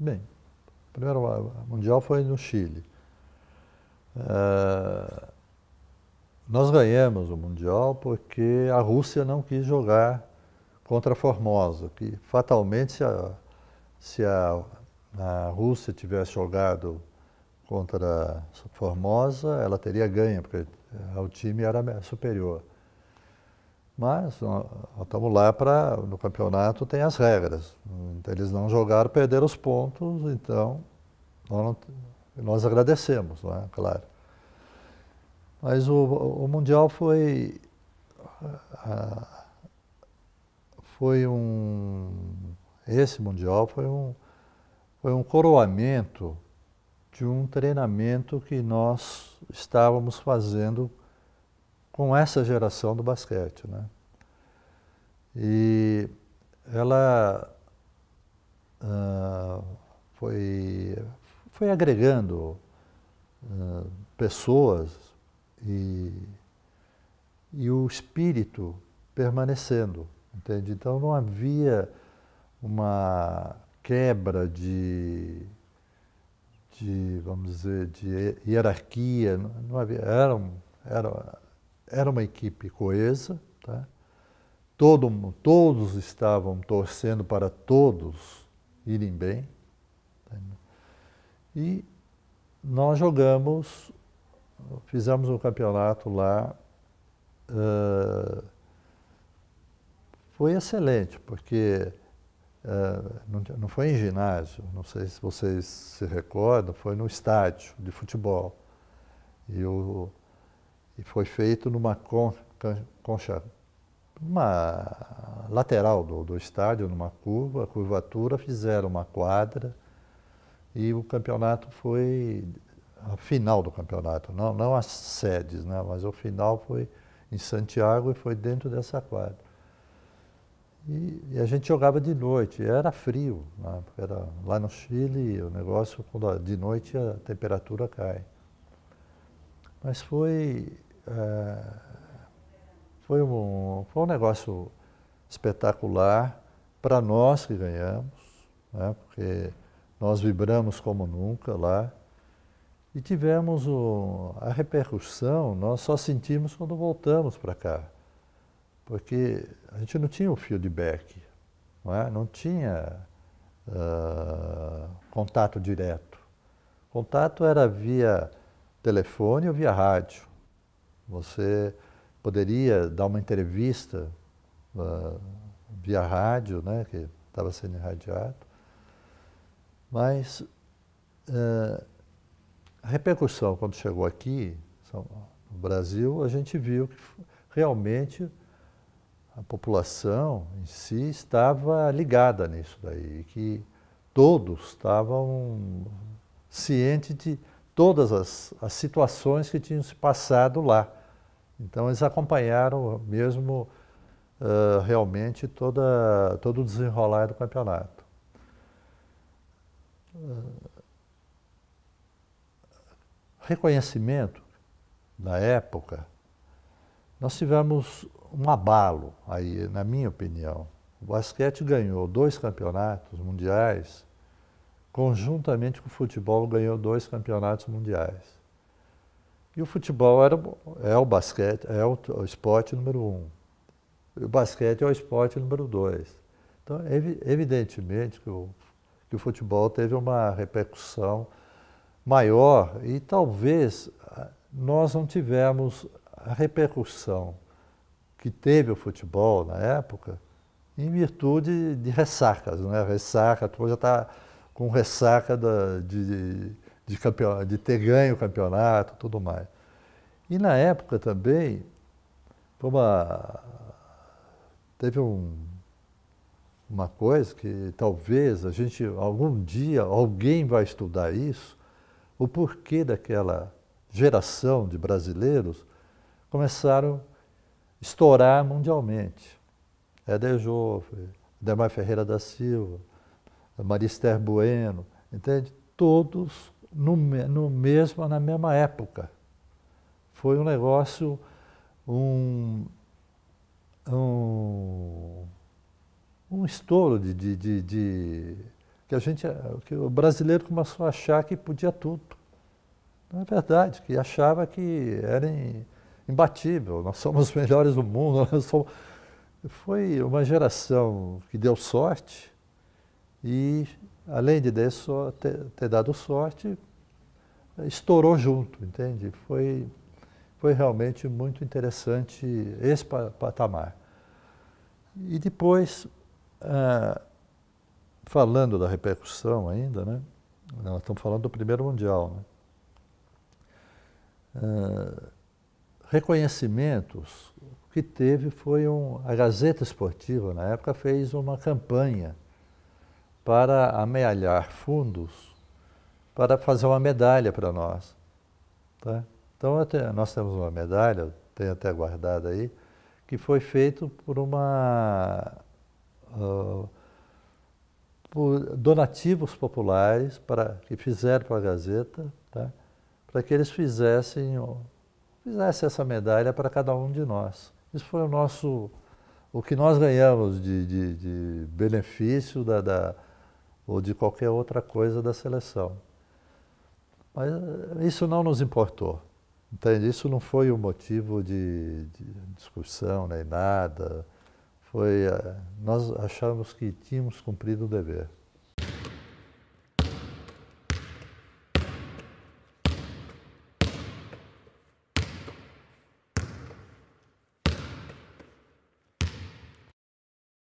Bem, o primeiro mundial foi no Chile. Uh, nós ganhamos o mundial porque a Rússia não quis jogar contra a Formosa, que fatalmente se a, se a, a Rússia tivesse jogado contra a Formosa, ela teria ganho, porque eh, o time era superior. Mas nós, estamos lá para, no campeonato tem as regras. Então, eles não jogaram, perderam os pontos, então nós, não, nós agradecemos, é? claro. Mas o, o Mundial foi, ah, foi um. Esse Mundial foi um, foi um coroamento de um treinamento que nós estávamos fazendo com essa geração do basquete, né? E ela ah, foi, foi agregando ah, pessoas e, e o espírito permanecendo, entende? Então não havia uma quebra de, de vamos dizer, de hierarquia, não havia, era, era, era uma equipe coesa, tá? Todo, todos estavam torcendo para todos irem bem. Né? E nós jogamos, fizemos um campeonato lá. Uh, foi excelente, porque uh, não, não, foi em ginásio, não sei se vocês se recordam, foi no estádio de futebol. E, o, e foi feito numa con, concha uma lateral do, do estádio, numa curva, curvatura, fizeram uma quadra e o campeonato foi a final do campeonato, não, não as sedes, né, mas o final foi em Santiago e foi dentro dessa quadra. E, e a gente jogava de noite, era frio, né, era lá no Chile o negócio, quando de noite a temperatura cai. Mas foi. Eh, foi um, foi um negócio espetacular para nós que ganhamos, né? porque nós vibramos como nunca lá e tivemos o, a repercussão, nós só sentimos quando voltamos para cá, porque a gente não tinha o feedback, não, é? não tinha uh, contato direto. Contato era via telefone ou via rádio. Você poderia dar uma entrevista uh, via rádio, né, que estava sendo irradiado, mas uh, a repercussão quando chegou aqui no Brasil, a gente viu que realmente a população em si estava ligada nisso daí, que todos estavam cientes de todas as, as situações que tinham se passado lá. Então, eles acompanharam mesmo uh, realmente toda, todo o desenrolar do campeonato. Uh, reconhecimento, na época, nós tivemos um abalo aí, na minha opinião. O basquete ganhou dois campeonatos mundiais, conjuntamente com o futebol ganhou dois campeonatos mundiais. E o futebol era, é o basquete, é o, o esporte número um. E o basquete é o esporte número dois. Então, evidentemente que o, que o futebol teve uma repercussão maior e talvez ah, nós não tivemos a repercussão que teve o futebol na época em virtude de ressacas, né? Ressaca, tu já está com ressaca da, de, de, de, de ter ganho o campeonato tudo mais. E na época também, uma, teve um, uma coisa que talvez a gente, algum dia, alguém vai estudar isso, o porquê daquela geração de brasileiros começaram a estourar mundialmente. Eder Jofre, Demar Ferreira da Silva, Marister Bueno, entende? Todos no, no mesmo, na mesma época. Foi um negócio, um, um, um estouro de, de, de, de que a gente, que o brasileiro começou a achar que podia tudo. Não é verdade, que achava que era imbatível, nós somos os melhores do mundo, nós somos... Foi uma geração que deu sorte e, além de ter, ter dado sorte, estourou junto, entende? Foi foi realmente muito interessante esse patamar. E depois, eh, falando da repercussão ainda, né? nós estamos falando do primeiro mundial. Né? Eh, reconhecimentos, o que teve foi um, a Gazeta Esportiva, na época, fez uma campanha para amealhar fundos para fazer uma medalha para nós. Tá? Então nós temos uma medalha, tenho até guardada aí, que foi feito por uma uh, por donativos populares para que fizeram para a Gazeta, tá? para que eles fizessem fizessem essa medalha para cada um de nós. Isso foi o nosso o que nós ganhamos de, de, de benefício da, da, ou de qualquer outra coisa da seleção. Mas eh, isso não nos importou. Entende? Isso não foi um motivo de, de discussão nem nada. Foi, eh, nós achávamos que tínhamos cumprido o dever.